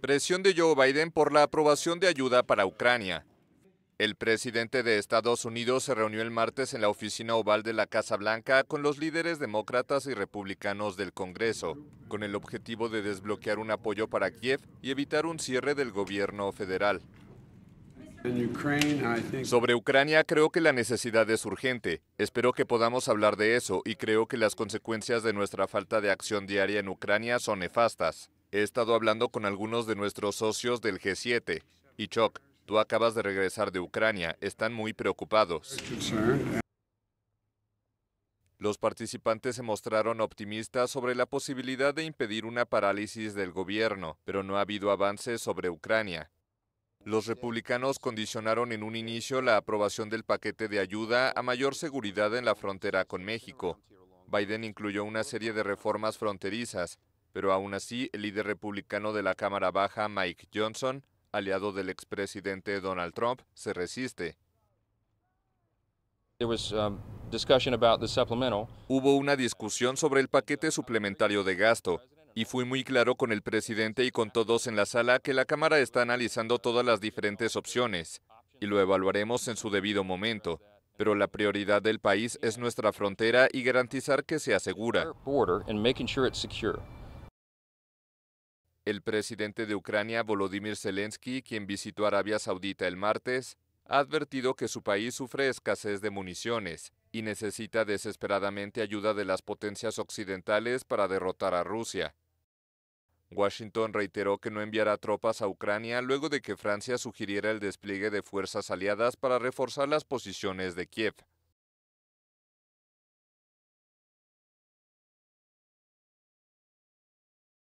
Presión de Joe Biden por la aprobación de ayuda para Ucrania. El presidente de Estados Unidos se reunió el martes en la oficina oval de la Casa Blanca con los líderes demócratas y republicanos del Congreso, con el objetivo de desbloquear un apoyo para Kiev y evitar un cierre del gobierno federal. Sobre Ucrania creo que la necesidad es urgente. Espero que podamos hablar de eso y creo que las consecuencias de nuestra falta de acción diaria en Ucrania son nefastas. He estado hablando con algunos de nuestros socios del G7. Y tú acabas de regresar de Ucrania, están muy preocupados. Los participantes se mostraron optimistas sobre la posibilidad de impedir una parálisis del gobierno, pero no ha habido avances sobre Ucrania. Los republicanos condicionaron en un inicio la aprobación del paquete de ayuda a mayor seguridad en la frontera con México. Biden incluyó una serie de reformas fronterizas, pero aún así el líder republicano de la Cámara Baja, Mike Johnson, aliado del expresidente Donald Trump, se resiste. Um, Hubo una discusión sobre el paquete suplementario de gasto, y fui muy claro con el presidente y con todos en la sala que la Cámara está analizando todas las diferentes opciones y lo evaluaremos en su debido momento. Pero la prioridad del país es nuestra frontera y garantizar que se asegura. El presidente de Ucrania, Volodymyr Zelensky, quien visitó Arabia Saudita el martes, ha advertido que su país sufre escasez de municiones y necesita desesperadamente ayuda de las potencias occidentales para derrotar a Rusia. Washington reiteró que no enviará tropas a Ucrania luego de que Francia sugiriera el despliegue de fuerzas aliadas para reforzar las posiciones de Kiev.